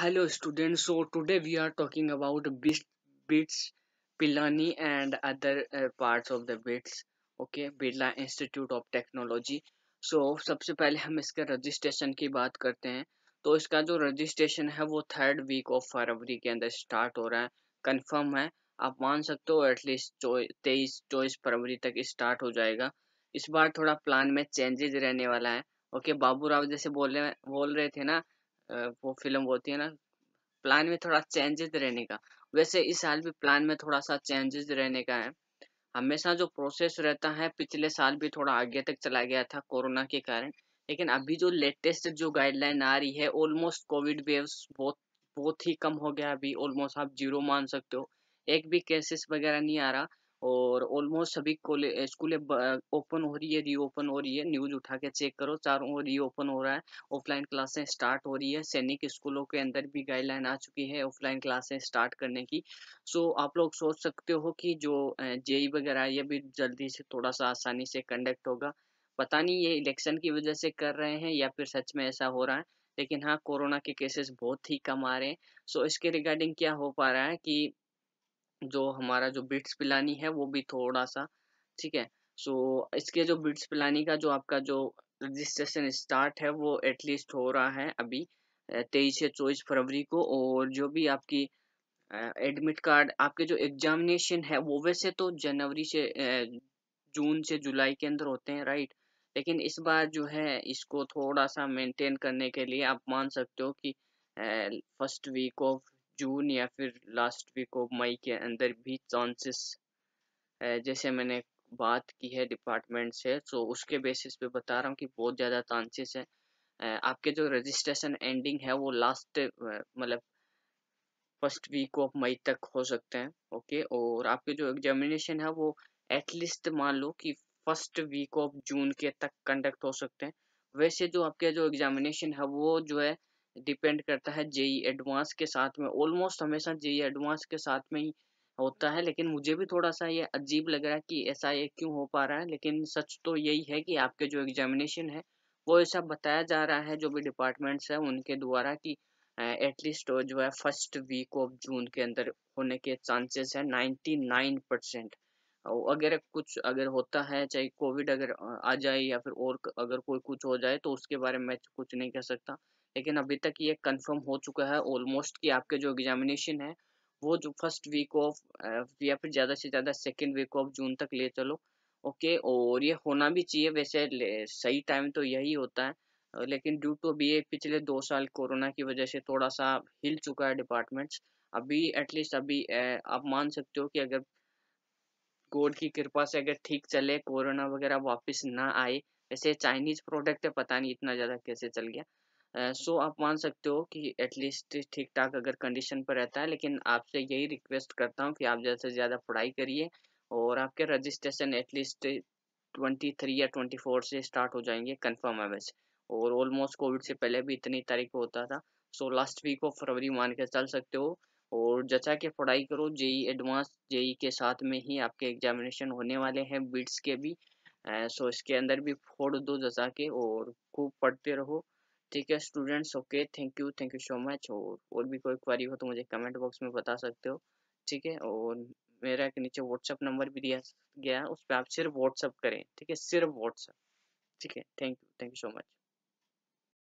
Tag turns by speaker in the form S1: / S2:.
S1: hello students so today we are talking about bit BITS Pilani and other uh, of the BITS okay Birla institute of technology so सबसे पहले हम इसके registration की बात करते हैं तो इसका जो रजिस्ट्रेशन है वो थर्ड वीक ऑफ फरवरी के अंदर स्टार्ट हो रहा है कंफर्म है आप मान सकते हो एटलीस्ट तेईस चौबीस फरवरी तक स्टार्ट हो जाएगा इस बार थोड़ा प्लान में चेंजेज रहने वाला है ओके बाबू राव जैसे बोले बोल रहे थे ना वो फिल्म होती है ना प्लान में थोड़ा चेंजेस रहने का वैसे इस साल भी प्लान में थोड़ा सा चेंजेस रहने का है हमेशा जो प्रोसेस रहता है पिछले साल भी थोड़ा आगे तक चला गया था कोरोना के कारण लेकिन अभी जो लेटेस्ट जो गाइडलाइन आ रही है ऑलमोस्ट कोविड वेव्स बहुत बहुत ही कम हो गया अभी ऑलमोस्ट आप जीरो मान सकते हो एक भी केसेस वगैरह नहीं आ रहा और ऑलमोस्ट सभी स्कूलें ओपन हो रही है रीओपन हो रही है न्यूज उठा के चेक करो चारों ओर ओपन हो रहा है ऑफलाइन क्लासें स्टार्ट हो रही है सैनिक स्कूलों के अंदर भी गाइडलाइन आ चुकी है ऑफलाइन क्लासें स्टार्ट करने की सो आप लोग सोच सकते हो कि जो जेई वगैरह ये भी जल्दी से थोड़ा सा आसानी से कंडक्ट होगा पता नहीं ये इलेक्शन की वजह से कर रहे हैं या फिर सच में ऐसा हो रहा है लेकिन हाँ कोरोना के केसेस बहुत ही कम आ रहे हैं सो इसके रिगार्डिंग क्या हो पा रहा है कि जो हमारा जो बिट्स पिलानी है वो भी थोड़ा सा ठीक है सो so, इसके जो बिट्स पिलानी का जो आपका जो रजिस्ट्रेशन स्टार्ट है वो एटलीस्ट हो रहा है अभी तेईस से चौबीस फरवरी को और जो भी आपकी एडमिट कार्ड आपके जो एग्जामिनेशन है वो वैसे तो जनवरी से जून से जुलाई के अंदर होते हैं राइट लेकिन इस बार जो है इसको थोड़ा सा मेंटेन करने के लिए आप मान सकते हो कि फर्स्ट वीक ऑफ जून या फिर लास्ट वीक ऑफ मई के अंदर भी चांसेस जैसे मैंने बात की है डिपार्टमेंट से सो उसके बेसिस पे बता रहा हूँ कि बहुत ज़्यादा चांसेस है आपके जो रजिस्ट्रेशन एंडिंग है वो लास्ट मतलब फर्स्ट वीक ऑफ मई तक हो सकते हैं ओके और आपके जो एग्जामिनेशन है वो एटलीस्ट मान लो कि फर्स्ट वीक ऑफ जून के तक कंडक्ट हो सकते हैं वैसे जो आपके जो एग्जामिनेशन है वो जो है डिपेंड करता है जेई एडवांस e के साथ में ऑलमोस्ट हमेशा जेई एडवांस e के साथ में ही होता है लेकिन मुझे भी थोड़ा सा ये अजीब लग रहा है कि ऐसा ये क्यों हो पा रहा है लेकिन सच तो यही है कि आपके जो एग्जामिनेशन है वो ऐसा बताया जा रहा है जो भी डिपार्टमेंट्स हैं उनके द्वारा कि एटलीस्ट जो है फर्स्ट वीक ऑफ जून के अंदर होने के चांसेस है नाइन्टी नाइन परसेंट अगर कुछ अगर होता है चाहे कोविड अगर आ जाए या फिर और अगर कोई कुछ हो जाए तो उसके बारे में कुछ नहीं कह सकता लेकिन अभी तक ये कंफर्म हो चुका है ऑलमोस्ट कि आपके जो एग्जामिनेशन है वो जो फर्स्ट वीक ऑफ या फिर ज़्यादा से ज़्यादा सेकेंड वीक ऑफ जून तक ले चलो ओके और ये होना भी चाहिए वैसे सही टाइम तो यही होता है लेकिन ड्यू टू अभी ये पिछले दो साल कोरोना की वजह से थोड़ा सा हिल चुका है डिपार्टमेंट्स अभी एटलीस्ट अभी आप मान सकते हो कि अगर गॉड की कृपा से अगर ठीक चले कोरोना वगैरह वापस ना आए वैसे चाइनीज प्रोडक्ट पता नहीं इतना ज़्यादा कैसे चल गया सो आप मान सकते हो कि एटलीस्ट ठीक ठाक अगर कंडीशन पर रहता है लेकिन आपसे यही रिक्वेस्ट करता हूँ कि आप ज़्यादा से ज़्यादा पढ़ाई करिए और आपके रजिस्ट्रेशन एटलीस्ट ट्वेंटी थ्री या ट्वेंटी फोर से स्टार्ट हो जाएंगे कन्फर्म है वैसे और ऑलमोस्ट कोविड से पहले भी इतनी तारीख को होता था so last week of February मान के चल सकते हो और जचा के पढ़ाई करो जेई एडवांस जेई के साथ में ही आपके एग्जामिनेशन होने वाले हैं बीट्स के भी सो इसके अंदर भी फोड़ दो जचा के और खूब पढ़ते रहो ठीक है students okay thank you thank you so much और और भी कोई क्वारी हो तो मुझे कमेंट बॉक्स में बता सकते हो ठीक है और मेरा के नीचे व्हाट्सअप नंबर भी दिया गया है उस पर आप सिर्फ व्हाट्सअप करें ठीक है सिर्फ व्हाट्सअप ठीक है thank you thank you so much